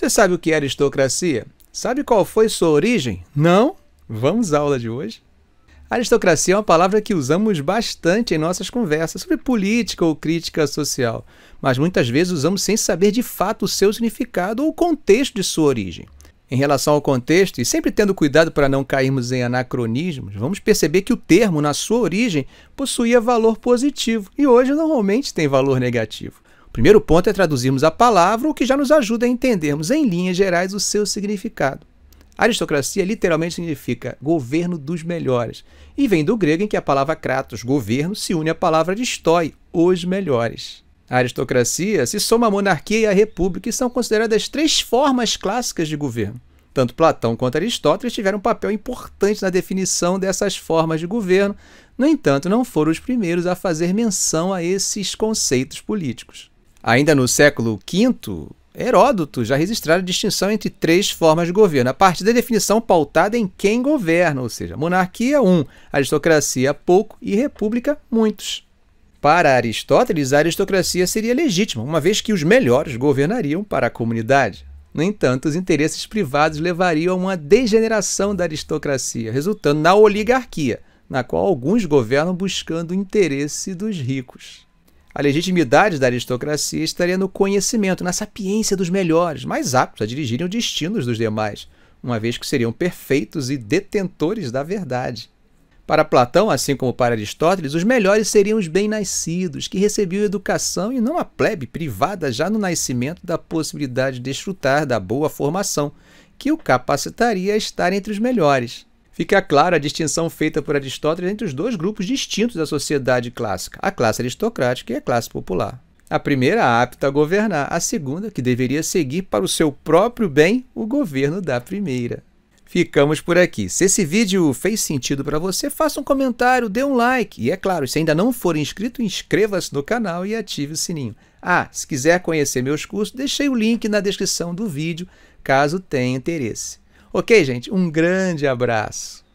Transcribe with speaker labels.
Speaker 1: Você sabe o que é aristocracia? Sabe qual foi sua origem? Não? Vamos à aula de hoje. Aristocracia é uma palavra que usamos bastante em nossas conversas sobre política ou crítica social, mas muitas vezes usamos sem saber de fato o seu significado ou o contexto de sua origem. Em relação ao contexto, e sempre tendo cuidado para não cairmos em anacronismos, vamos perceber que o termo, na sua origem, possuía valor positivo e hoje normalmente tem valor negativo. O primeiro ponto é traduzirmos a palavra, o que já nos ajuda a entendermos, em linhas gerais, o seu significado. aristocracia literalmente significa governo dos melhores, e vem do grego em que a palavra kratos, governo, se une à palavra distoi, os melhores. A aristocracia se soma à monarquia e à república e são consideradas três formas clássicas de governo. Tanto Platão quanto Aristóteles tiveram um papel importante na definição dessas formas de governo, no entanto, não foram os primeiros a fazer menção a esses conceitos políticos. Ainda no século V, Heródoto já registrara a distinção entre três formas de governo, a partir da definição pautada em quem governa, ou seja, monarquia um, aristocracia pouco e república muitos. Para Aristóteles, a aristocracia seria legítima, uma vez que os melhores governariam para a comunidade. No entanto, os interesses privados levariam a uma degeneração da aristocracia, resultando na oligarquia, na qual alguns governam buscando o interesse dos ricos. A legitimidade da aristocracia estaria no conhecimento, na sapiência dos melhores, mais aptos a dirigirem os destinos dos demais, uma vez que seriam perfeitos e detentores da verdade. Para Platão, assim como para Aristóteles, os melhores seriam os bem-nascidos, que recebiam educação e não a plebe privada já no nascimento da possibilidade de desfrutar da boa formação, que o capacitaria a estar entre os melhores. Fica clara a distinção feita por Aristóteles entre os dois grupos distintos da sociedade clássica, a classe aristocrática e a classe popular. A primeira apta a governar, a segunda, que deveria seguir para o seu próprio bem o governo da primeira. Ficamos por aqui. Se esse vídeo fez sentido para você, faça um comentário, dê um like. E é claro, se ainda não for inscrito, inscreva-se no canal e ative o sininho. Ah, se quiser conhecer meus cursos, deixei o link na descrição do vídeo, caso tenha interesse. Ok, gente? Um grande abraço.